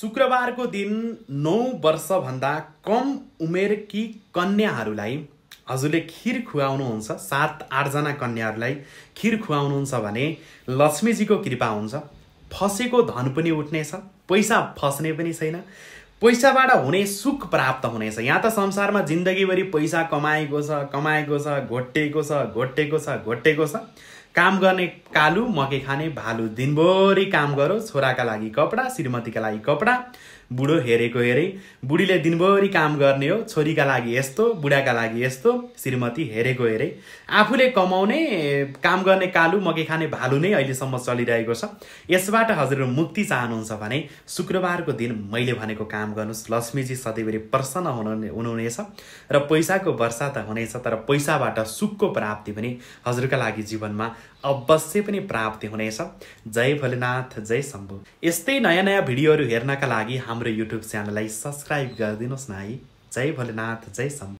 शुक्रबारको दिन नौ वर्षभन्दा कम उमेरकी कन्याहरूलाई हजुरले खिर खुवाउनुहुन्छ सात आठजना कन्याहरूलाई खिर खुवाउनुहुन्छ भने लक्ष्मीजीको कृपा हुन्छ फसेको धन पनि उठ्नेछ पैसा फस्ने पनि छैन पैसाबाट हुने सुख प्राप्त हुनेछ यहाँ त संसारमा जिन्दगीभरि पैसा कमाएको छ कमाएको छ घोटेको छ घोटेको छ घोटेको छ काम गर्ने कालु मकै खाने भालु दिनभरि काम गरो छोराका लागि कपडा श्रीमतीका लागि कपडा बुढो हेरेको हेरे बुढीले दिनभरि काम गर्ने हो छोरीका लागि यस्तो बुढाका लागि यस्तो श्रीमती हेरेको हेरे आफूले कमाउने काम गर्ने कालु मकै खाने भालु नै अहिलेसम्म चलिरहेको छ यसबाट हजुरहरू मुक्ति चाहनुहुन्छ भने शुक्रबारको दिन मैले भनेको काम गर्नुहोस् लक्ष्मीजी सधैँभरि प्रसन्न हुनुहुने हुनुहुनेछ र पैसाको वर्षा त हुनेछ तर पैसाबाट सुखको प्राप्ति पनि हजुरका लागि जीवनमा अवश्य पनि प्राप्ति हुनेछ जय भोलेनाथ जय शम्भु यस्तै नयाँ नयाँ भिडियोहरू हेर्नका लागि हाम्रो युट्युब च्यानललाई सब्सक्राइब गरिदिनुहोस् न है जय भोलेनाथ जय शम्भु